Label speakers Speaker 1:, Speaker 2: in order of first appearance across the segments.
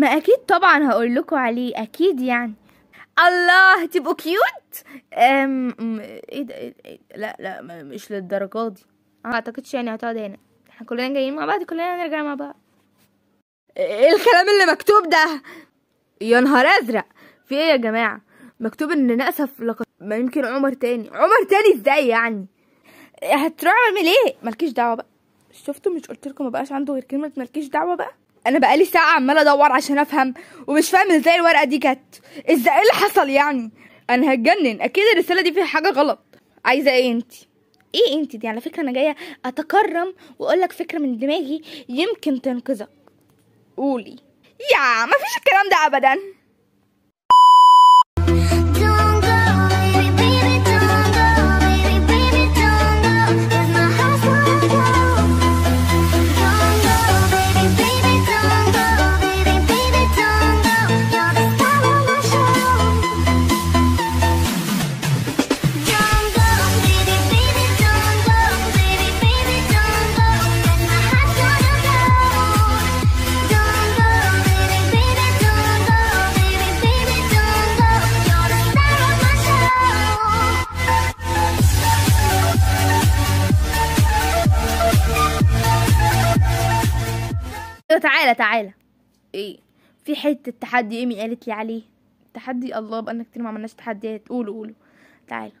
Speaker 1: ما اكيد طبعا هقول لكم عليه اكيد يعني الله تبقوا كيوت أم... ايه ده إيه, إيه لا لا مش للدرجه دي ما اعتقدش يعني هتقعد هنا احنا كلنا جايين مع بعض كلنا هنرجع مع بعض ايه الكلام اللي مكتوب ده يا نهار ازرق في ايه يا جماعه مكتوب ان ناسف لقد ما يمكن عمر تاني عمر تاني ازاي يعني هتروح اعمل ايه مالكيش دعوه بقى شفتوا مش قلت لكم ما بقاش عنده غير كلمه مالكيش دعوه بقى انا بقالي ساعه عماله ادور عشان افهم ومش فاهم ازاي الورقه دي جت ازاي ايه اللي حصل يعني انا هتجنن اكيد الرساله دي فيها حاجه غلط عايزه ايه انت ايه انت دي على فكره انا جايه اتكرم واقول لك فكره من دماغي يمكن تنقذك قولي يا مفيش الكلام ده ابدا حته التحدي ايمي قالت لي عليه التحدي الله بقالنا كتير ما عملناش تحديات قولوا قولوا تعالوا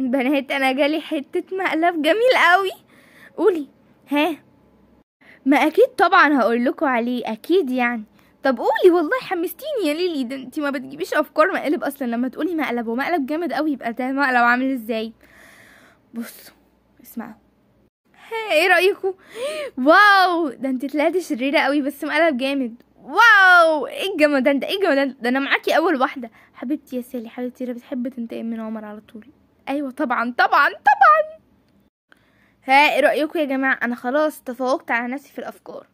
Speaker 1: بنات انا جالي حته مقلب جميل قوي قولي ها ما اكيد طبعا هقول لكم عليه اكيد يعني طب قولي والله حمستيني يا ليلي ده انت ما بتجيبيش افكار مقلب اصلا لما تقولي مقلب ومقلب جامد قوي يبقى ده مقلب عامل ازاي بصوا اسمعوا ايه رايكم واو ده انت طلعتي شريره قوي بس مقلب جامد واو ايه الجمدان ده ايه الجمدان ده انا معاكي اول واحده حبيبتي يا سالي حبيبتي انا بتحب تنتقم من عمر على طول ايوه طبعا طبعا طبعا ها ايه رايكم يا جماعه انا خلاص تفوقت على نفسي في الافكار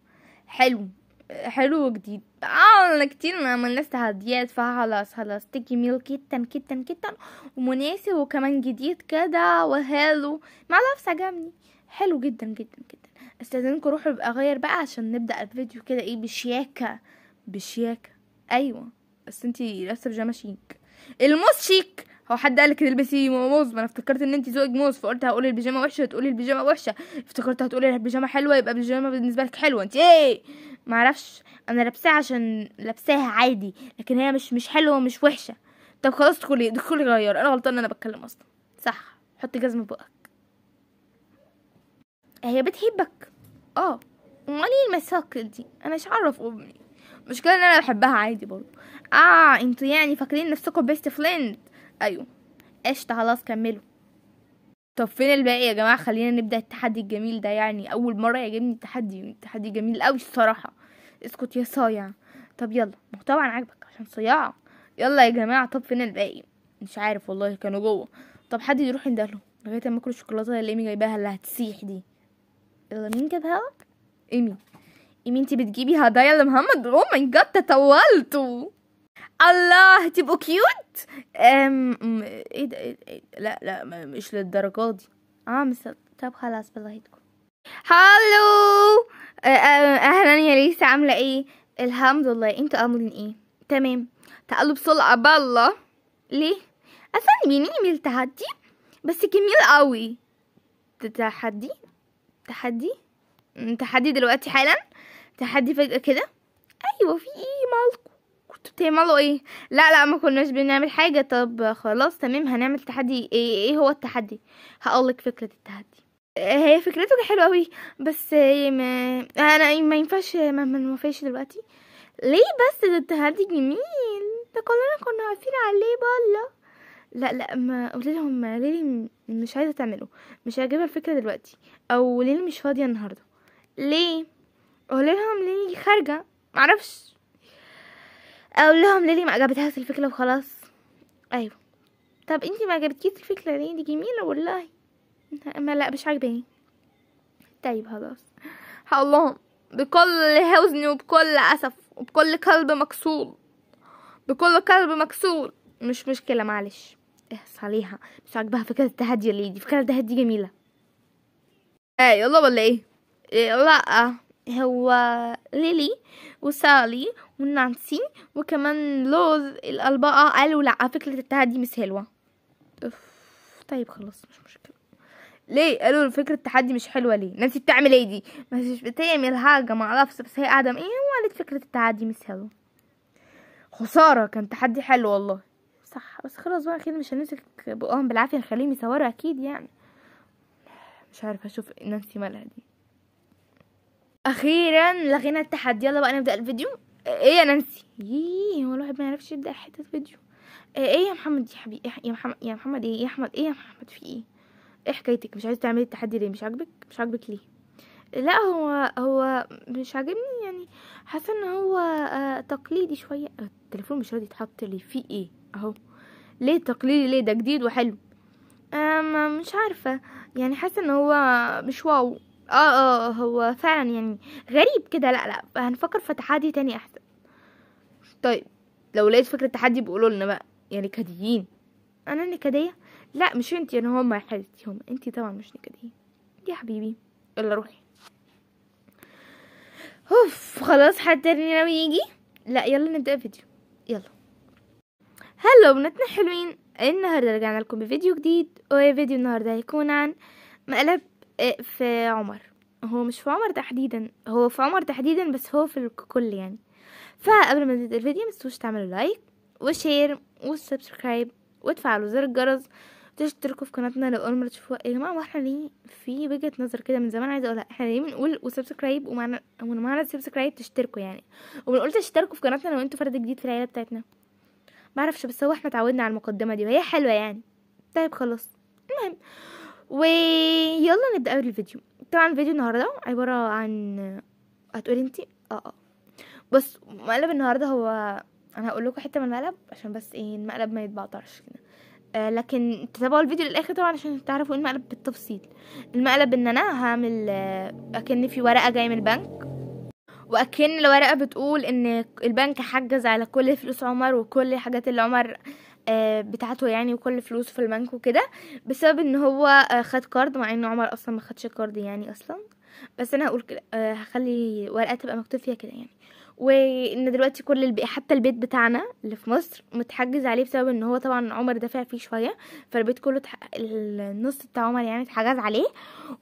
Speaker 1: حلو حلو وجديد اه كتير من الناس تحديات فخلاص خلاص جميل جدا جدا جدا ومناسب وكمان جديد كده وهالو مع نفسي عجبني حلو جدا جدا جدا استاذنكم روحوا بقى اغير بقى عشان نبدا الفيديو كده ايه بشياكه بشياكه ايوه بس انتي لابسه بيجامه شيك الموز شيك هو حد قالك تلبسي موز ما انا افتكرت ان انت ذوقك موز فقلت هقول البيجامه وحشه تقولي البيجامه وحشه افتكرت هتقولي البيجامه حلوه يبقى البيجامه بالنسبه لك حلوه انت ايه ما اعرفش انا لابساها عشان لابساها عادي لكن هي مش مش حلوه ومش وحشه طب خلاص ادخلي ادخلي غير انا غلطانه انا بتكلم اصلا صح حطي جزمه في بقك هي بتحبك اه امال ايه المساقط دي انا مش عارف امي المشكله ان انا بحبها عادي برضه اه انتوا يعني فاكرين نفسكم بيست فريند ايوه قشطه خلاص كملوا طب فين الباقي يا جماعه خلينا نبدا التحدي الجميل ده يعني اول مره يعجبني التحدي التحدي جميل قوي الصراحه اسكت يا صايع طب يلا ما طبعا عاجبك عشان صياعه يلا يا جماعه طب فين الباقي مش عارف والله كانوا جوه طب حد يروح يندلهم لغايه ما اكل الشوكولاته اللي امي جايباها اللي هتسيح دي يلا مين جابها لك ايمي ايمي انتي بتجيبي هدايا لمحمد او ماي جاد تطولتوا الله تبقوا كيوت أم... ايه ده إيه إيه لا لا مش للدرجه دي اه مثل طب خلاص بالله بلاهيتكم هالو اهلا يا ليسا عامله ايه الحمد لله انتوا عاملين ايه تمام تعالوا بسرعه بالله ليه اصلا مين يميل تحدي بس جميل قوي تحدي تحدي تحدي دلوقتي حالا تحدي فجأة كده ايوه في ايه مالكو كنتوا بتعملوا ايه لا لا ما كناش بنعمل حاجة طب خلاص تمام هنعمل تحدي ايه, ايه هو التحدي هقولك فكرة التحدي آه، هي فكرته كانت حلوه قوي بس ما انا إيه، ما ينفعش ما نوافقش دلوقتي ليه بس ده التحدي جميل ده كلنا كنا عارفين عليه بالله لا لا ما قلت لهم ليلي مش عايزه تعمله مش عاجبها الفكره دلوقتي او ليلي مش فاضيه النهارده ليه اقول لهم ليلي خارجه معرفش اقول لهم ليلي ما عجبتهاش الفكره وخلاص ايوه طب انتي ما عجبتكيش الفكره ليه دي جميله والله ما لا مش عاجباني طيب خلاص هقول لهم بكل حزن وبكل اسف وبكل قلب مكسور بكل قلب مكسور مش مشكله معلش احس عليها مش عاجبها فكرة التحدي اللي دي فكرة التحدي جميلة ايه يلا ولا ايه, إيه، لا هو ليلي وسالي ونانسي وكمان لوز الألبقة قالوا لأ فكرة التحدي مش حلوة طيب خلاص مش مشكلة ليه قالوا فكرة التحدي مش حلوة ليه نانسي بتعمل ايه دي مش بتعمل حاجة معرفش بس هي قاعدة ايه وقالت فكرة التحدي مش حلوة خسارة كان تحدي حلو والله صح بس خلاص بقى اكيد مش هنمسك بقهم بالعافيه نخليهم يصوروا اكيد يعني مش عارفه اشوف نانسي مالها دي اخيرا لغينا التحدي يلا بقى نبدا الفيديو ايه يا نانسي ييه هو الواحد ما يعرفش يبدا حته فيديو إيه،, ايه يا محمد يا حبيبي يا محمد يا محمد ايه يا احمد ايه يا محمد في ايه ايه حكايتك مش عايزه تعملي التحدي ليه مش عاجبك مش عاجبك ليه لا هو هو مش عاجبني يعني حاسه ان هو آه، تقليدي شويه التليفون مش راضي يتحط لي في ايه اهو ليه تقليدي ليه ده جديد وحلو أم مش عارفة يعني حاسة ان هو مش واو اه اه هو فعلا يعني غريب كده لا لا هنفكر في تحدي تاني احسن طيب لو لقيت فكرة تحدي بقولوا لنا بقى يا يعني نكديين انا نكدية لا مش انتي انا هما حالتي هما انتي طبعا مش نكدية يا حبيبي يلا روحي اوف خلاص حد تاني ناوي يجي لا يلا نبدأ فيديو يلا هلو بناتنا حلوين النهارده رجعنا لكم بفيديو جديد وفيديو النهارده هيكون عن مقلب آه، في عمر هو مش في عمر تحديدا هو في عمر تحديدا بس هو في الكل يعني فقبل ما نبدا الفيديو متنسوش تعملوا لايك وشير وسبسكرايب وتفعلوا زر الجرس تشتركوا في قناتنا لو اول مره تشوفوها يا جماعه واحنا ليه في وجهه نظر كده من زمان عايزه اقولها احنا ليه بنقول وسبسكرايب ومعنى ومعنى سبسكرايب تشتركوا يعني وبنقول تشتركوا في قناتنا لو انتوا فرد جديد في العيله بتاعتنا معرفش بس هو احنا اتعودنا على المقدمه دي وهي حلوه يعني طيب خلاص المهم ويلا نبدا اول الفيديو طبعا الفيديو النهارده عباره عن هتقولي انتي اه اه بص مقلب النهارده هو انا هقول لكم حته من المقلب عشان بس ايه المقلب ما يتبعترش كده آه لكن تتابعوا الفيديو للاخر طبعا عشان تعرفوا ايه المقلب بالتفصيل المقلب ان انا هعمل آه اكن في ورقه جايه من البنك واكن الورقه بتقول ان البنك حجز على كل فلوس عمر وكل الحاجات اللي عمر آه، بتاعته يعني وكل فلوسه في البنك وكده بسبب ان هو آه، خد كارد مع ان عمر اصلا ما خدش كارد يعني اصلا بس انا هقول آه، هخلي ورقه تبقى مكتوب فيها كده يعني وان دلوقتي كل البيت حتى البيت بتاعنا اللي في مصر متحجز عليه بسبب ان هو طبعا عمر دافع فيه شويه فالبيت كله تح... النص بتاع عمر يعني اتحجز عليه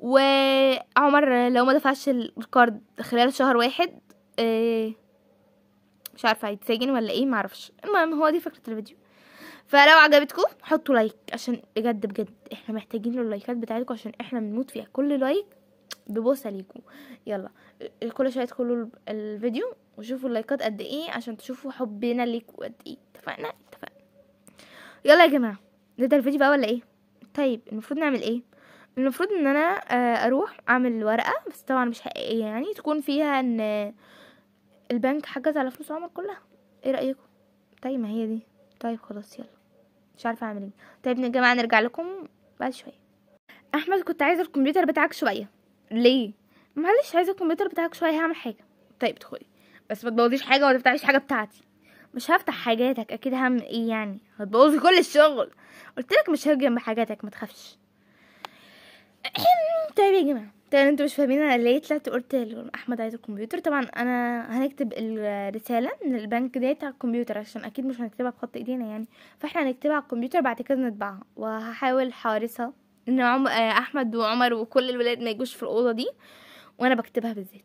Speaker 1: وعمر لو ما دفعش الكارد خلال شهر واحد اه مش عارفه هيتسجن ولا ايه معرفش المهم هو دي فكره الفيديو فلو عجبتكم حطوا لايك عشان بجد بجد احنا محتاجين اللايكات بتاعتكم عشان احنا بنموت فيها كل لايك ببوسه ليكم يلا كل شويه ادخلوا الفيديو وشوفوا اللايكات قد ايه عشان تشوفوا حبنا ليكوا قد ايه اتفقنا اتفقنا يلا يا جماعه نبدا الفيديو بقى ولا ايه طيب المفروض نعمل ايه المفروض ان انا آه، اروح اعمل ورقه بس طبعا مش حقيقيه يعني تكون فيها ان البنك حجز على فلوس عمر كلها ايه رايكم طيب ما هي دي طيب خلاص يلا مش عارفه اعمل ايه طيب يا جماعه نرجع لكم بعد شويه احمد كنت عايزه الكمبيوتر بتاعك شويه ليه معلش عايزه الكمبيوتر بتاعك شويه هعمل حاجه طيب ادخلي بس ما تبوظيش حاجه ولا تفتحيش حاجه بتاعتي مش هفتح حاجاتك اكيد هم ايه يعني هتبوظي كل الشغل قلت لك مش جنب بحاجاتك ما تخافش طيب يا جماعه طيب انتوا مش فاهمين انا ليه طلعت قلت احمد عايز الكمبيوتر طبعا انا هنكتب الرساله من البنك ديت على الكمبيوتر عشان اكيد مش هنكتبها بخط ايدينا يعني فاحنا هنكتبها على الكمبيوتر بعد كده نطبعها وهحاول حارسها ان عم... آه، احمد وعمر وكل الولاد ما يجوش في الاوضه دي وانا بكتبها بالذات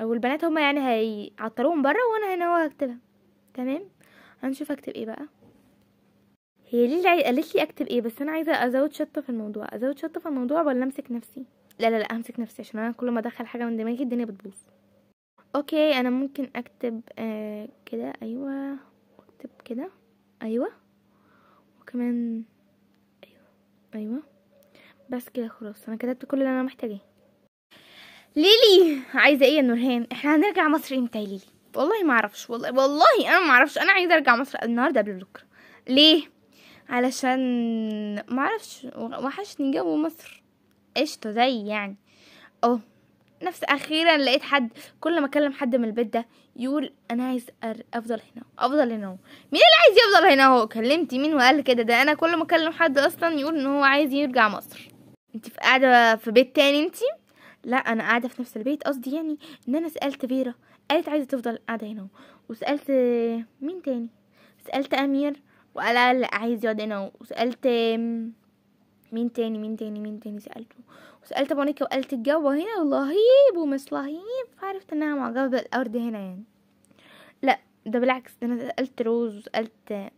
Speaker 1: او البنات هما يعني هيعطلوهم برا وانا هنا هو هكتبها تمام هنشوف اكتب ايه بقى هي ليه قالت لي اكتب ايه بس انا عايزه ازود شطه في الموضوع ازود شطه في الموضوع ولا امسك نفسي لا لا لا امسك نفسي عشان انا كل ما ادخل حاجه من دماغي الدنيا بتبوظ اوكي انا ممكن اكتب آه كده ايوه اكتب كده ايوه وكمان ايوه ايوه بس كده خلاص انا كتبت كل اللي انا محتاجاه ليلي عايزه ايه يا نورهان احنا هنرجع مصر امتى يا ليلي والله ما اعرفش والله والله انا ما اعرفش انا عايزه ارجع مصر النهارده قبل بكره ليه علشان ما اعرفش وحشني جو مصر قشطه زي يعني اه نفس اخيرا لقيت حد كل ما اكلم حد من البيت ده يقول انا عايز افضل هنا افضل هنا هو مين اللي عايز يفضل هنا هو كلمتي مين وقال كده ده انا كل ما اكلم حد اصلا يقول ان هو عايز يرجع مصر انت في قاعده في بيت تاني انتي لا انا قاعده في نفس البيت قصدي يعني ان انا سالت فيرا قالت عايزه تفضل قاعده هنا وسالت مين تاني سالت امير وقال لا عايز يقعد هنا وسالت مين تاني مين تاني مين تاني سالته وسالت مونيكا وقالت الجو هنا رهيب ومش رهيب فعرفت انها معجبه بالارض هنا يعني لا ده بالعكس ده انا سالت روز وسالت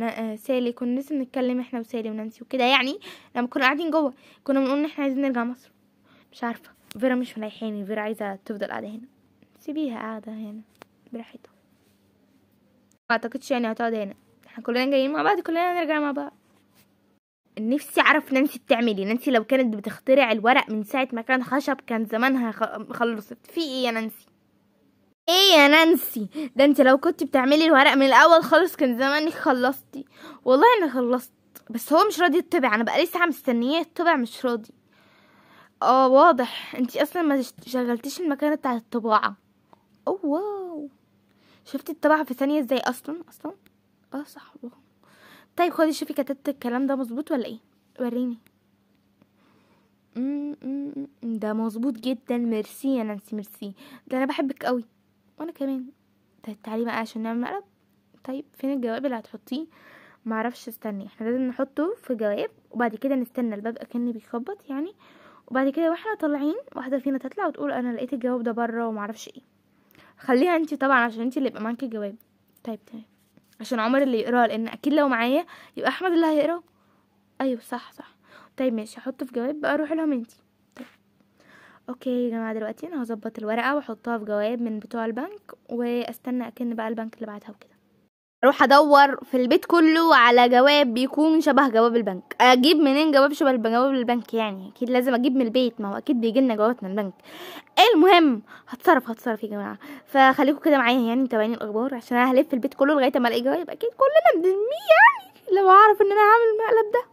Speaker 1: آه، سالي كنا لسه بنتكلم احنا وسالي ونانسي وكده يعني لما كنا قاعدين جوه كنا بنقول ان احنا عايزين نرجع مصر مش عارفة فيرا مش مريحاني فيرا عايزة تفضل قاعدة هنا سيبيها قاعدة هنا براحتها ما اعتقدش يعني هتقعد هنا احنا كلنا جايين مع بعض كلنا هنرجع مع بعض نفسي اعرف نانسي بتعمل ايه نانسي لو كانت بتخترع الورق من ساعه ما كان خشب كان زمانها خلصت في ايه يا نانسي ايه يا نانسي ده انت لو كنت بتعملي الورق من الاول خالص كان زمانك خلصتي والله انا خلصت بس هو مش راضي يتبع انا بقالي ساعه مستنياه يتبع مش راضي اه واضح انتي اصلا ما شغلتيش المكنه بتاعه الطباعه اوه واو شفتي الطباعه في ثانيه ازاي اصلا اصلا اه صح طيب خدي شوفي كتبت الكلام ده مظبوط ولا ايه وريني ده مظبوط جدا ميرسي يا نانسي ميرسي ده انا بحبك قوي وانا كمان طيب تعالي بقى عشان نعمل مقلب طيب فين الجواب اللي هتحطيه معرفش استني احنا لازم نحطه في جواب وبعد كده نستنى الباب اكن بيخبط يعني وبعد كده واحنا طالعين واحده فينا تطلع وتقول انا لقيت الجواب ده بره ومعرفش ايه خليها انت طبعا عشان انت اللي يبقى معاكي الجواب طيب تمام عشان عمر اللي يقراه لان اكيد لو معايا يبقى احمد اللي هيقراه ايوه صح صح طيب ماشي هحطه في جواب بقى روحي لهم انت طيب اوكي يا جماعه دلوقتي انا هظبط الورقه واحطها في جواب من بتوع البنك واستنى اكن بقى البنك اللي بعتها وكده اروح ادور في البيت كله على جواب بيكون شبه جواب البنك اجيب منين جواب شبه جواب البنك يعني اكيد لازم اجيب من البيت ما هو اكيد بيجي لنا جوابات من البنك المهم هتصرف هتصرف يا جماعه فخليكم كده معايا يعني متابعين الاخبار عشان انا هلف البيت كله لغايه ما الاقي جواب اكيد كلنا بنلمي يعني لو اعرف ان انا هعمل المقلب ده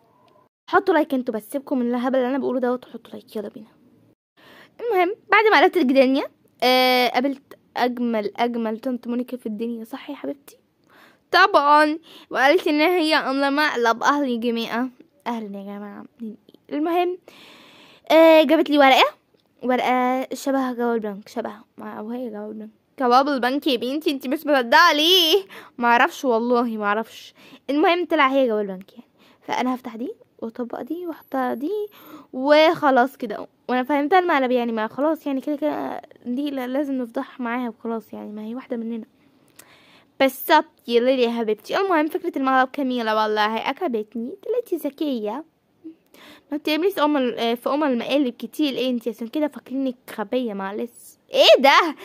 Speaker 1: حطوا لايك انتوا بس سيبكم من الهبل اللي انا بقوله دوت وحطوا لايك يلا بينا المهم بعد ما قلبت الجدانيه آه، قابلت اجمل اجمل طنط مونيكا في الدنيا صح يا حبيبتي طبعا وقالت ان هي امر مقلب اهلي جميعا اهلا يا جماعه المهم آه جابت لي ورقه ورقه شبه جواب البنك شبه وهي جواب البنك جواب البنك يا بنتي انت مش مصدقه ليه معرفش والله معرفش المهم طلع هي جواب البنك يعني فانا هفتح دي واطبق دي واحطها دي وخلاص كده وانا فهمتها المقلب يعني ما خلاص يعني كده كده دي لازم نفضح معاها وخلاص يعني ما هي واحده مننا بالظبط يا ليلي يا حبيبتي المهم فكرة المغرب جميلة والله عجبتني طلعتي ذكية ما بتعمليش ام آه، في ام المقالب كتير انتي عشان كده فاكرينك غبية معلش ايه ده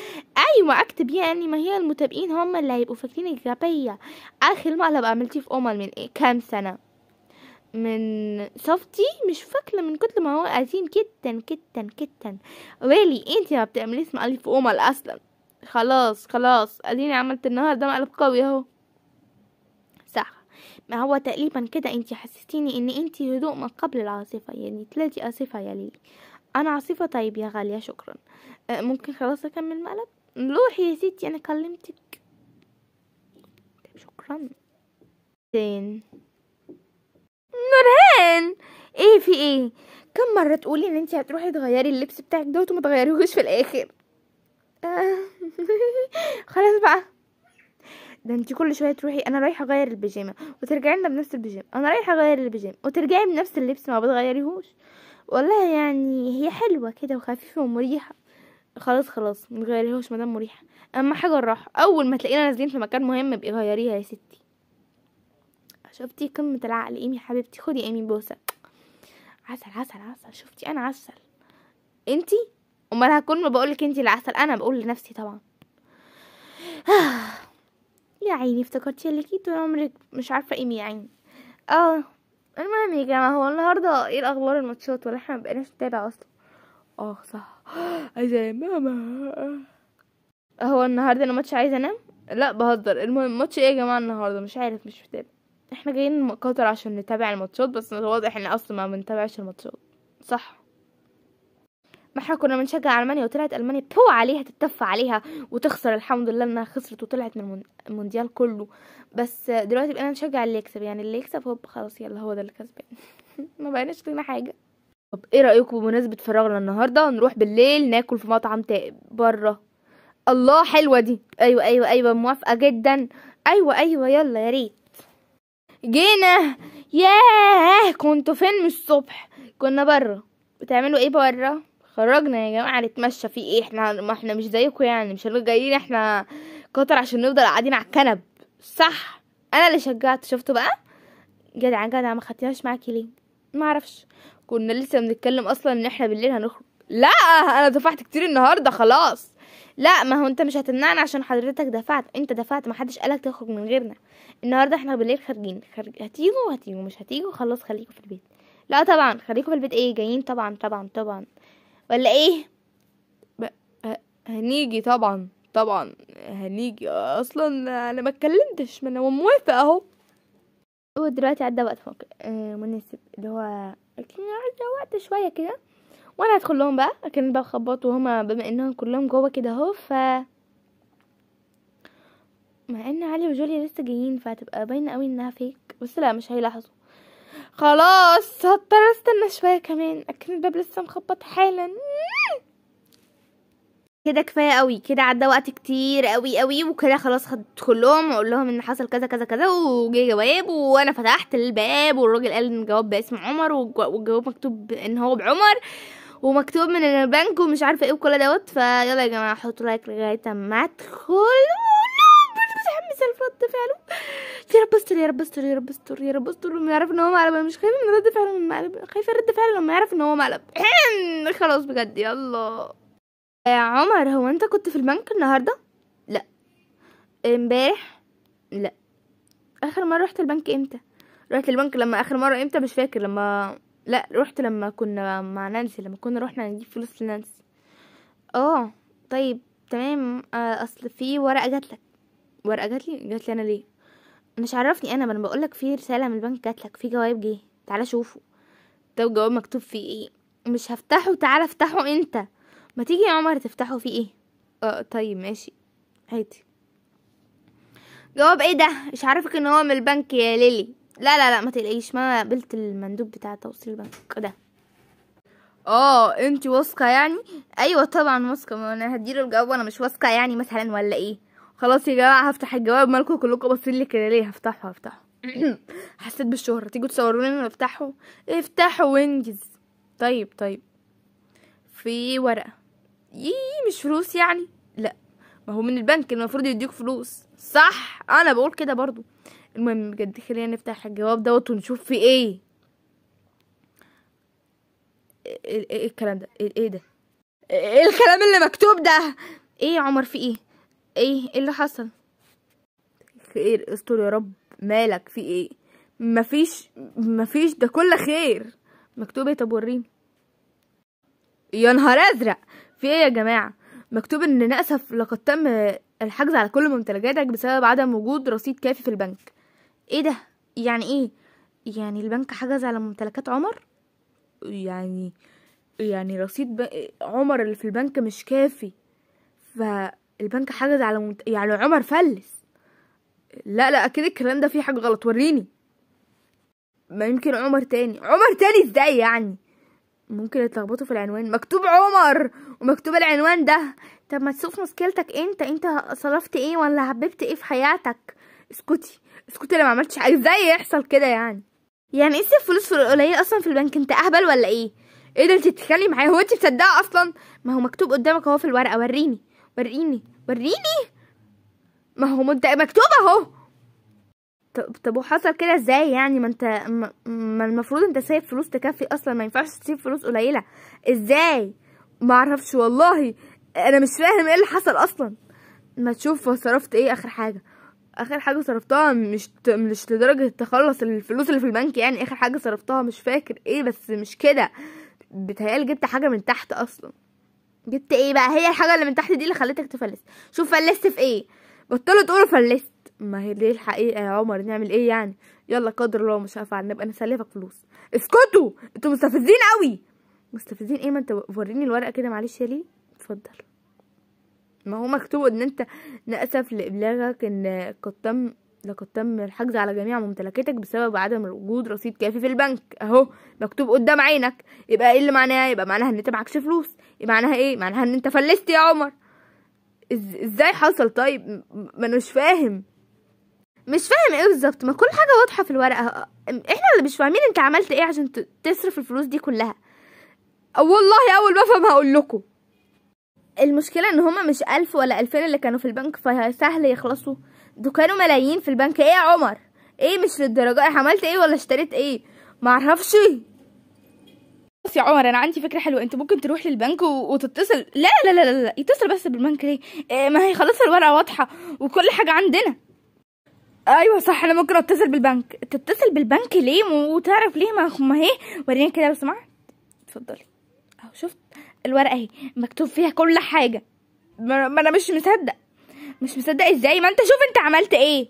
Speaker 1: ايوه اكتب يعني ما هي المتابعين هم اللي هيبقوا فاكرينك غبية اخر مقلب عملتيه في امل من إيه؟ كام سنة من صفتي مش فاكره من كتر ما هو عظيم جدا جدا جدا ويلي انتي ما بتعمليش مقالب في امل اصلا خلاص خلاص اديني عملت النهارده مقلب قوي اهو صح ما هو تقريبا كده انت حسستيني ان انت هدوء من قبل العاصفه يعني تلاقي عاصفه يا ليلي انا عاصفه طيب يا غاليه شكرا أه، ممكن خلاص اكمل مقلب روحي يا ستي انا كلمتك طيب، شكرا زين نورهان ايه في ايه كم مره تقولي ان انت هتروحي تغيري اللبس بتاعك دوت وما تغيريهوش في الاخر خلاص بقى ده انت كل شويه تروحي انا رايحه اغير البيجامه وترجعي لنا بنفس البيجامه انا رايحه اغير البيجامه وترجعي بنفس اللبس ما بتغيريهوش والله يعني هي حلوه كده وخفيفه ومريحه خلاص خلاص مغيريهوش مدام مريحه اما حاجه الراحه اول ما تلاقينا نازلين في مكان مهم ابقي غيريها يا ستي شفتي قمه العقل ايمي حبيبتي خدي ايمي بوسه عسل عسل عسل شفتي انا عسل انتي امال هكون بقولك انتي العسل انا بقول لنفسي طبعا يا عيني افتكرتي اللي كي طول عمرك مش عارفه ايه يا عيني اه المهم يا جماعه هو النهارده ايه الاخبار الماتشات ولا احنا مبقناش نتابع اصلا اه صح عايزه يا ماما هو النهارده انا ماتش عايزه انام لا بهزر المهم ماتش ايه يا جماعه النهارده مش عارف مش متابع احنا جايين قطر عشان نتابع الماتشات بس واضح ان اصلا ما بنتابعش الماتشات صح ما احنا كنا بنشجع المانيا وطلعت المانيا تو عليها تتف عليها وتخسر الحمد لله انها خسرت وطلعت من المونديال كله بس دلوقتي بقينا نشجع اللي يكسب يعني اللي يكسب هوب خلاص يلا هو ده اللي كسبان ما بقيناش فينا حاجه طب ايه رايكم بمناسبه فراغنا النهارده نروح بالليل ناكل في مطعم بره الله حلوه دي ايوه ايوه ايوه موافقه جدا ايوه ايوه يلا يا ريت جينا ياه كنتوا فين من الصبح كنا بره بتعملوا ايه بره خرجنا يا جماعه نتمشى في ايه احنا ما احنا مش زيكم يعني مش جايين احنا قطر عشان نفضل قاعدين على الكنب صح انا اللي شجعت شفتوا بقى جدع جدع ما خدتيهاش معاكي ليه ما اعرفش كنا لسه بنتكلم اصلا ان احنا بالليل هنخرج لا انا دفعت كتير النهارده خلاص لا ما هو انت مش هتمنعنا عشان حضرتك دفعت انت دفعت ما حدش قالك تخرج من غيرنا النهارده احنا بالليل خارجين خارج... هتيجوا هتيجوا مش هتيجوا خلاص خليكوا في البيت لا طبعا خليكوا في البيت ايه جايين طبعا طبعا طبعا ولا ايه هنيجي طبعا طبعا هنيجي اصلا انا ما اتكلمتش ما انا موافقه اهو هو دلوقتي عدى وقت آه، مناسب اللي هو عدى وقت شويه كده وانا هدخل لهم بقى اكن بقى خبط وهما بما انهم كلهم جوه كده اهو ف مع ان علي وجوليا لسه جايين فهتبقى باينه قوي انها فيك بس لا مش هيلاحظوا خلاص هضطر استنى شويه كمان اكن الباب لسه مخبط حالا كده كفايه قوي كده عدى وقت كتير قوي قوي وكده خلاص هدخل لهم واقول لهم ان حصل كذا كذا كذا وجي جواب وانا فتحت الباب والراجل قال ان الجواب باسم عمر والجواب مكتوب ان هو بعمر ومكتوب من البنك ومش عارفه ايه وكل دوت فيلا يا جماعه حطوا لايك لغايه اما تدخلوا بيسال رد فعله يا رب استر يا رب استر يا رب استر يا رب استر لما يعرف ان هو مقلب مش خايفه من رد فعله من معلب خايفه رد فعله لما يعرف ان هو مقلب خلاص بجد يلا يا عمر هو انت كنت في البنك النهارده لا امبارح لا اخر مره رحت البنك امتى رحت البنك لما اخر مره امتى مش فاكر لما لا رحت لما كنا مع نانسي لما كنا رحنا نجيب فلوس لنانسي اه طيب تمام آه، اصل في ورقه جاتلك ورقه جات لي جات لي انا ليه مش عرفني انا ما انا بقول لك في رساله من البنك جات لك في جواب جه تعالى شوفه طب الجواب مكتوب فيه ايه مش هفتحه تعالى افتحه انت ما تيجي يا عمر تفتحه فيه ايه اه طيب ماشي هاتي جواب ايه ده مش عارفك ان هو من البنك يا ليلي لا لا لا ما تقلقيش ما قبلت المندوب بتاع توصيل البنك آه، ده اه انت واثقه يعني ايوه طبعا واثقه ما انا هديله الجواب وانا مش واثقه يعني مثلا ولا ايه خلاص يا جماعه هفتح الجواب مالكم كلكم باصين لي كده ليه هفتحه هفتحه حسيت بالشهره تيجوا تصوروني انا بفتحه افتحه وانجز طيب طيب في ورقه يييي مش فلوس يعني لا ما هو من البنك المفروض يديك فلوس صح انا بقول كده برضو المهم بجد خلينا نفتح الجواب دوت ونشوف في ايه ايه, إيه،, إيه الكلام ده إيه،, ايه ده ايه الكلام اللي مكتوب ده ايه يا عمر في ايه ايه ايه اللي حصل خير استر يا رب مالك في ايه مفيش مفيش ده كله خير مكتوب ايه طب وريني يا نهار ازرق في ايه يا جماعه مكتوب ان ناسف لقد تم الحجز على كل ممتلكاتك بسبب عدم وجود رصيد كافي في البنك ايه ده يعني ايه يعني البنك حجز على ممتلكات عمر يعني يعني رصيد ب... عمر اللي في البنك مش كافي ف البنك حجز على مت... يعني عمر فلس لا لا اكيد الكلام ده فيه حاجه غلط وريني ما يمكن عمر تاني عمر تاني ازاي يعني ممكن يتلخبطوا في العنوان مكتوب عمر ومكتوب العنوان ده طب ما تشوف مشكلتك انت انت صرفت ايه ولا حببت ايه في حياتك اسكتي اسكتي لما ما عملتش حاجه ازاي يحصل كده يعني يعني ايه الفلوس في القليل اصلا في البنك انت اهبل ولا ايه ايه ده انت بتتكلمي معايا هو انت مصدقه اصلا ما هو مكتوب قدامك اهو في الورقه وريني وريني وريني ما هو مد... مكتوب اهو طب طب وحصل كده ازاي يعني ما انت ما المفروض انت سايب فلوس تكفي اصلا ما ينفعش تسيب فلوس قليله ازاي ما اعرفش والله انا مش فاهم ايه اللي حصل اصلا ما تشوف صرفت ايه اخر حاجه اخر حاجه صرفتها مش ت... مش لدرجه تخلص الفلوس اللي في البنك يعني اخر حاجه صرفتها مش فاكر ايه بس مش كده بتهيالي جبت حاجه من تحت اصلا جبت ايه بقى هي الحاجه اللي من تحت دي اللي خلتك تفلس شوف فلست في ايه بطلوا تقولوا فلست ما هي دي الحقيقه يا عمر نعمل ايه يعني يلا قدر الله مش هفعل نبقى نسلفك فلوس اسكتوا انتوا مستفزين قوي مستفزين ايه ما انت وريني الورقه كده معلش يا ليه اتفضل ما هو مكتوب ان انت ناسف لابلاغك ان قد تم لقد تم الحجز على جميع ممتلكاتك بسبب عدم وجود رصيد كافي في البنك اهو مكتوب قدام عينك يبقى ايه اللي معناها يبقى معناها ان انت معكش فلوس يبقى معناها ايه معناها ان انت فلست يا عمر إز... ازاي حصل طيب ما مش فاهم مش فاهم ايه بالظبط ما كل حاجه واضحه في الورقه احنا اللي مش فاهمين انت عملت ايه عشان تصرف الفلوس دي كلها أو والله اول ما افهم هقول لكم المشكله ان هما مش ألف ولا ألفين اللي كانوا في البنك فسهل يخلصوا دكانه ملايين في البنك ايه يا عمر ايه مش للدرجه ايه، عملت ايه ولا اشتريت ايه معرفش بص يا عمر انا عندي فكره حلوه انت ممكن تروح للبنك وتتصل لا لا لا لا, لا. يتصل بس بالبنك ليه إيه ما هي خلاص الورقه واضحه وكل حاجه عندنا ايوه صح انا ممكن اتصل بالبنك تتصل بالبنك ليه وتعرف ليه ما, هم هي وريني كده لو سمحت اتفضلي اهو شفت الورقه اهي مكتوب فيها كل حاجه ما انا مش مصدق مش مصدق ازاي ما انت شوف انت عملت ايه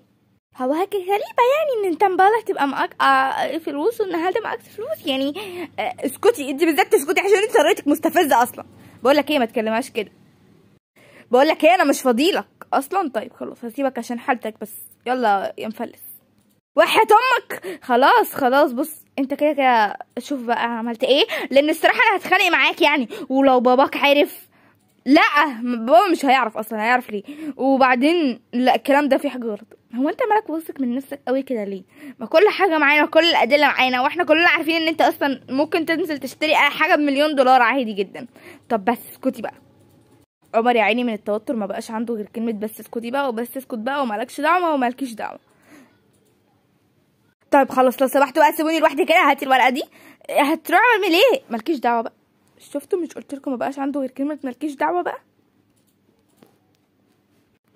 Speaker 1: هواها غريبة يعني ان انت امبارح تبقى معاك آه، فلوس والنهارده معاك فلوس يعني آه، اسكتي انت بالذات تسكتي عشان انت طريقتك مستفزة اصلا بقول لك ايه ما تكلمهاش كده بقول لك ايه انا مش فاضيلك اصلا طيب خلاص هسيبك عشان حالتك بس يلا يا مفلس وحياة امك خلاص خلاص بص انت كده كده شوف بقى عملت ايه لان الصراحه انا هتخانق معاك يعني ولو باباك عرف لا بابا مش هيعرف اصلا هيعرف ليه وبعدين لا الكلام ده فيه حاجه غلط هو انت مالك واثق من نفسك قوي كده ليه ما كل حاجه معانا كل الادله معانا واحنا كلنا عارفين ان انت اصلا ممكن تنزل تشتري اي حاجه بمليون دولار عادي جدا طب بس اسكتي بقى عمر يا عيني من التوتر ما بقاش عنده غير كلمه بس اسكتي بقى وبس اسكت بقى ومالكش دعوه ومالكيش دعوه طيب خلاص لو سمحتوا بقى سيبوني لوحدي كده هاتي الورقه دي هتروحي اعمل ايه مالكيش دعوه بقى شفتوا مش قلت لكم مبقاش عنده غير كلمه مالكيش دعوه بقى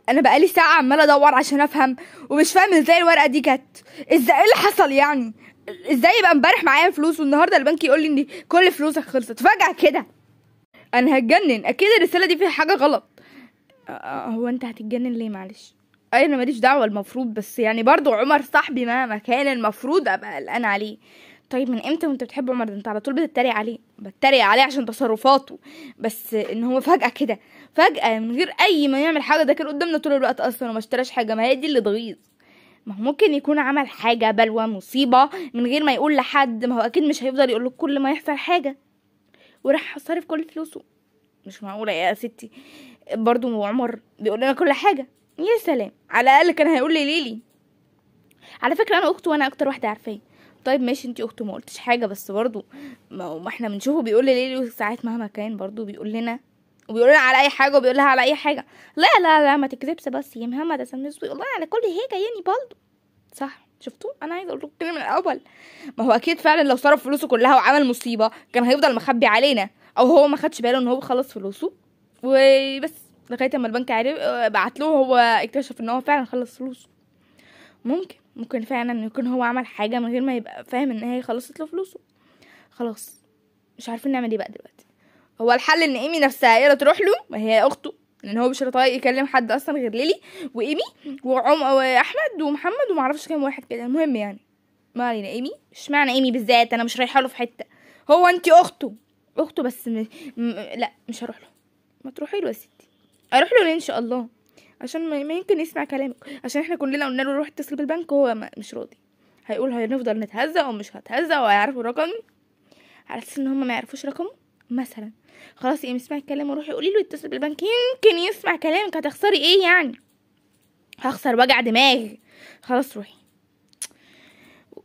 Speaker 1: انا بقالي ساعه عماله ادور عشان افهم ومش فاهم ازاي الورقه دي جت ازاي ايه اللي حصل يعني ازاي يبقى امبارح معايا فلوس والنهارده البنك يقول لي ان كل فلوسك خلصت فجاه كده انا هتجنن اكيد الرساله دي فيها حاجه غلط أه هو انت هتتجنن ليه معلش انا ماليش دعوه المفروض بس يعني برضو عمر صاحبي مهما كان المفروض ابقى قلقان عليه طيب من امتى وانت بتحب عمر ده انت على طول بتتريق عليه بتريق عليه عشان تصرفاته بس ان هو فجاه كده فجاه من غير اي ما يعمل حاجه ده كان قدامنا طول الوقت اصلا وما اشتراش حاجه ما هي دي اللي تغيظ ما هو ممكن يكون عمل حاجه بلوى مصيبه من غير ما يقول لحد ما هو اكيد مش هيفضل يقول كل ما يحصل حاجه وراح صارف كل فلوسه مش معقوله يا ستي برضو عمر بيقول لنا كل حاجه يا سلام على الاقل كان هيقول لي ليلي على فكره انا اخته وانا اكتر واحده عارفاه طيب ماشي انتي اخته ما قلتش حاجه بس برضو ما, ما احنا بنشوفه بيقول ليه ساعات مهما كان برضو بيقول لنا وبيقول لنا على اي حاجه وبيقول لها على اي حاجه لا لا لا ما تكذبش بس يا مهما ده والله على كل حاجه يعني برضو صح شفتوا انا عايزه اقول كده من الاول ما هو اكيد فعلا لو صرف فلوسه كلها وعمل مصيبه كان هيفضل مخبي علينا او هو ما خدش باله ان هو خلص فلوسه وبس لغايه اما البنك عرف بعت له هو اكتشف ان هو فعلا خلص فلوسه ممكن ممكن فعلا يكون هو عمل حاجة من غير ما يبقى فاهم ان هي خلصت له فلوسه خلاص مش عارفين نعمل ايه بقى دلوقتي هو الحل ان ايمي نفسها هي اللي تروح له ما هي اخته لان هو مش طايق يكلم حد اصلا غير ليلي وايمي وعم واحمد ومحمد ومعرفش كام واحد كده المهم يعني ما علينا ايمي اشمعنى ايمي بالذات انا مش رايحه له في حته هو انت اخته اخته بس م... م... لا مش هروح له ما تروحي له يا ستي اروح له ليه ان شاء الله عشان ما يمكن يسمع كلامك عشان احنا كلنا قلنا له روح اتصل بالبنك وهو مش راضي هيقول هنفضل نتهزق ومش هتهزق وهيعرفوا رقمي على اساس ان هم ما يعرفوش رقمه مثلا خلاص يقوم يسمع الكلام وروحي قولي له اتصل بالبنك يمكن يسمع كلامك هتخسري ايه يعني هخسر وجع دماغ خلاص روحي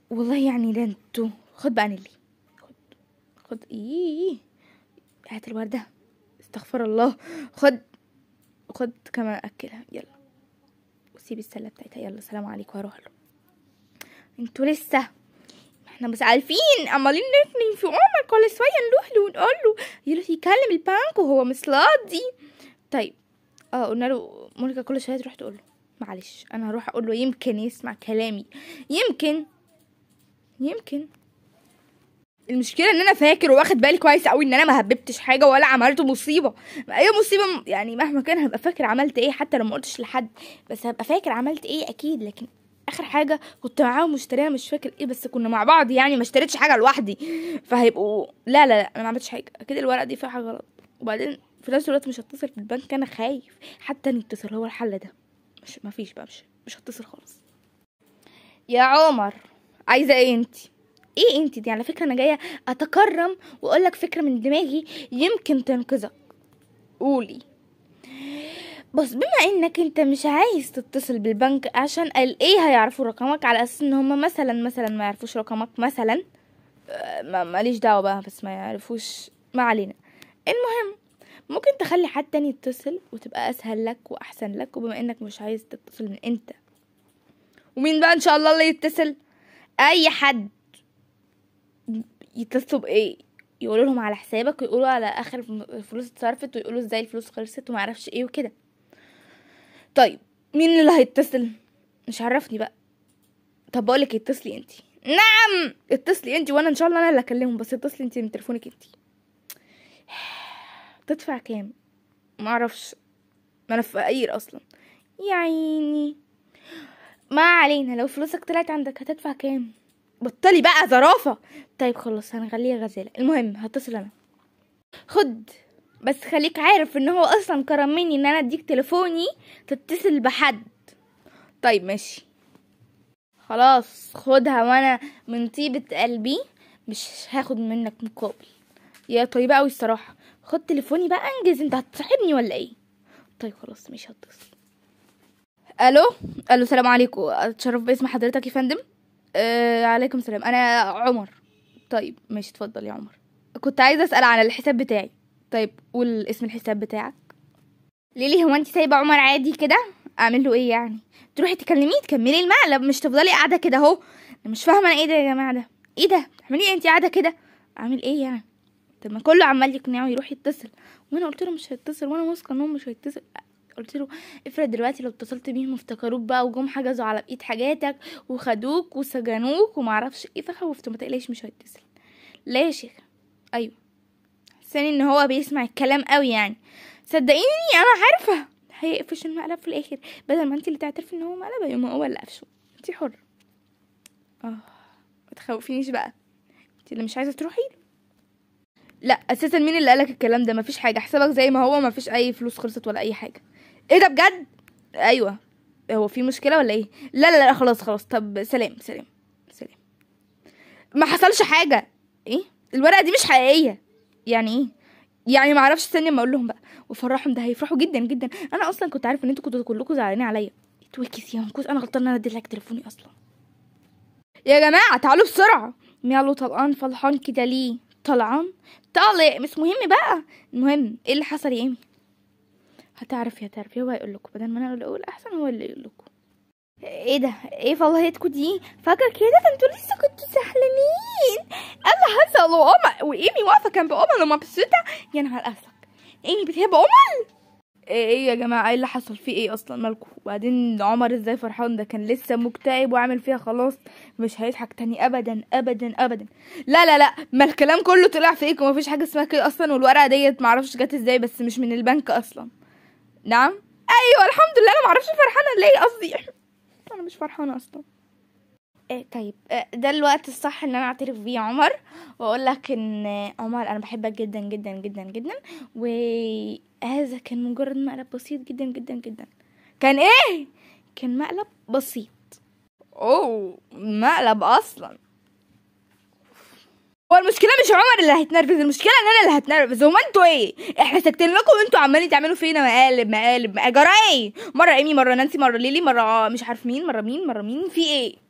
Speaker 1: والله يعني ده انتوا خد بقى نيلي خد خد ايه هات الورده استغفر الله خد وخد كمان اكلها يلا وسيب السله بتاعتها يلا سلام عليكم هروح له انتوا لسه احنا مش عارفين عمالين نتنين في عمر كل شويه نروح له ونقول له يروح يكلم البنك وهو مش راضي طيب اه قلنا له مونيكا كل شويه تروح تقول له معلش انا هروح اقول له يمكن يسمع كلامي يمكن يمكن المشكله ان انا فاكر واخد بالي كويس قوي ان انا ما هببتش حاجه ولا عملت مصيبه اي مصيبه يعني مهما كان هبقى فاكر عملت ايه حتى لو ما قلتش لحد بس هبقى فاكر عملت ايه اكيد لكن اخر حاجه كنت معاهم مشتريها مش فاكر ايه بس كنا مع بعض يعني ما اشتريتش حاجه لوحدي فهيبقوا لا لا لا انا ما عملتش حاجه اكيد الورقه دي فيها حاجه غلط وبعدين في نفس الوقت مش هتصل في البنك انا خايف حتى ان يتصل هو الحل ده مش مفيش بقى مش مش هتصل خالص يا عمر عايزه ايه انتي ايه انت دي على فكره انا جايه اتكرم واقول لك فكره من دماغي يمكن تنقذك قولي بس بما انك انت مش عايز تتصل بالبنك عشان قال ايه هيعرفوا رقمك على اساس ان هما مثلا مثلا ما يعرفوش رقمك مثلا آه، ما ماليش دعوه بقى بس ما يعرفوش ما علينا المهم ممكن تخلي حد تاني يتصل وتبقى اسهل لك واحسن لك وبما انك مش عايز تتصل من انت ومين بقى ان شاء الله اللي يتصل اي حد يتصلوا بايه يقولوا لهم على حسابك ويقولوا على اخر الفلوس اتصرفت ويقولوا ازاي الفلوس خلصت وما اعرفش ايه وكده طيب مين اللي هيتصل مش عرفني بقى طب بقولك اتصلي انت نعم اتصلي انت وانا ان شاء الله انا اللي اكلمهم بس اتصلي انت من تليفونك انت تدفع كام ما اعرفش ما انا فقير اصلا يا عيني ما علينا لو فلوسك طلعت عندك هتدفع كام بطلي بقى زرافه طيب خلاص هنخليها غزاله المهم هتصل انا خد بس خليك عارف ان هو اصلا كرمني ان انا اديك تليفوني تتصل بحد طيب ماشي خلاص خدها وانا من طيبة قلبي مش هاخد منك مقابل يا طيبة قوي الصراحة خد تليفوني بقى انجز انت هتصاحبني ولا ايه طيب خلاص مش هتصل الو الو السلام عليكم اتشرف باسم حضرتك يا فندم آه عليكم السلام انا عمر طيب ماشي اتفضل يا عمر كنت عايزه اسال على الحساب بتاعي طيب قول اسم الحساب بتاعك ليلي هو انت سايبه عمر عادي كده اعمل له ايه يعني تروحي تكلميه تكملي المقلب مش تفضلي قاعده كده اهو انا مش فاهمه انا ايه ده يا جماعه ده ايه ده بتعملي ايه انت قاعده كده اعمل ايه يعني طب ما كله عمال يقنعه يروح يتصل وانا قلت له مش هيتصل وانا واثقه انه مش هيتصل قلت له افرض دلوقتي لو اتصلت بيهم افتكروك بقى وجم حجزوا على بقيه حاجاتك وخدوك وسجنوك ومعرفش ايه فخوفته ما تقلقش مش هيتصل لا يا شيخ ايوه حساني ان هو بيسمع الكلام قوي يعني صدقيني انا عارفه هيقفش المقلب في الاخر بدل ما انت اللي تعترفي ان هو مقلب يوم هو اللي قفشه انت حره اه ما تخوفينيش بقى انت اللي مش عايزه تروحي له لا اساسا مين اللي قالك الكلام ده مفيش حاجه حسابك زي ما هو مفيش اي فلوس خلصت ولا اي حاجه ايه ده بجد ايوه هو في مشكله ولا ايه لا لا لا خلاص خلاص طب سلام سلام سلام ما حصلش حاجه ايه الورقه دي مش حقيقيه يعني ايه يعني ما اعرفش استني اما اقول لهم بقى وفرحهم ده هيفرحوا جدا جدا انا اصلا كنت عارف ان انتوا كنتوا كلكم زعلانين عليا اتوكس يا منكوس انا غلطانه ان انا اديت لك تليفوني اصلا يا جماعه تعالوا بسرعه يلا طلقان فرحان كده ليه طلعان طالع مش مهم بقى المهم ايه اللي حصل يا ايمي هتعرفي هتعرفي هو هيقول لكم بدل ما انا اقول اقول احسن هو اللي يقول لكم ايه ده ايه فلهيتكم دي فاكره كده ده انتوا لسه كنتوا زعلانين انا حصل وامل وايمي واقفه كان بامل ومبسوطه يا نهار اسود ايمي بتحب امل إيه،, ايه يا جماعه ايه اللي حصل فيه ايه اصلا مالكوا وبعدين عمر ازاي فرحان ده كان لسه مكتئب وعامل فيها خلاص مش هيضحك تاني ابدا ابدا ابدا لا لا لا ما الكلام كله طلع فيك ومفيش حاجه اسمها كده اصلا والورقه ديت معرفش جت ازاي بس مش من البنك اصلا نعم ايوه الحمد لله انا معرفش فرحانه ليه قصدي انا مش فرحانه اصلا إيه طيب إيه، ده الوقت الصح ان انا اعترف بيه عمر واقول لك ان عمر انا بحبك جدا جدا جدا جدا وهذا كان مجرد مقلب بسيط جدا جدا جدا كان ايه كان مقلب بسيط اوه مقلب اصلا هو المشكلة مش عمر اللي هيتنرفز المشكلة ان انا اللي هتنرفز هو انتوا ايه؟ احنا ساكتين لكم وانتوا عمالين تعملوا فينا مقالب مقالب مقالب ايه؟ مرة ايمي مرة نانسي مرة ليلي مرة مش عارف مين مرة مين مرة مين في ايه؟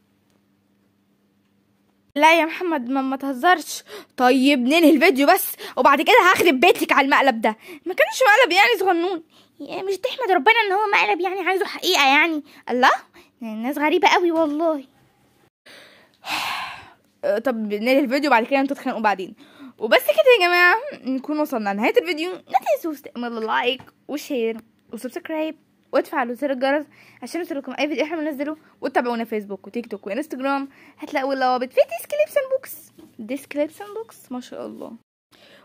Speaker 1: لا يا محمد ما, ما تهزرش طيب ننهي الفيديو بس وبعد كده هخرب بيتك على المقلب ده ما كانش مقلب يعني صغنون يعني مش تحمد ربنا ان هو مقلب يعني عايزه حقيقه يعني الله الناس غريبه قوي والله طب ننهي الفيديو بعد كده انتوا تتخانقوا بعدين وبس كده يا جماعه نكون وصلنا لنهايه الفيديو لا تنسوا تعملوا لايك وشير وسبسكرايب وتفعلوا زر الجرس عشان يوصلكم اي فيديو احنا بننزله وتابعونا فيسبوك وتيك توك وانستجرام هتلاقوا الروابط في ديسكريبشن بوكس ديسكريبشن بوكس ما شاء الله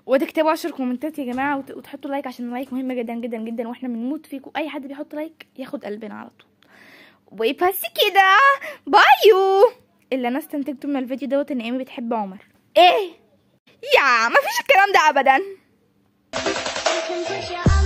Speaker 1: وتكتبوا عشر كومنتات يا جماعه وتحطوا لايك عشان اللايك مهم جدا جدا جدا واحنا بنموت فيكم اي حد بيحط لايك ياخد قلبنا على طول وبس كده بايو اللي انا استنتجته من الفيديو دوت ان ايمي بتحب عمر ايه يا مفيش الكلام ده ابدا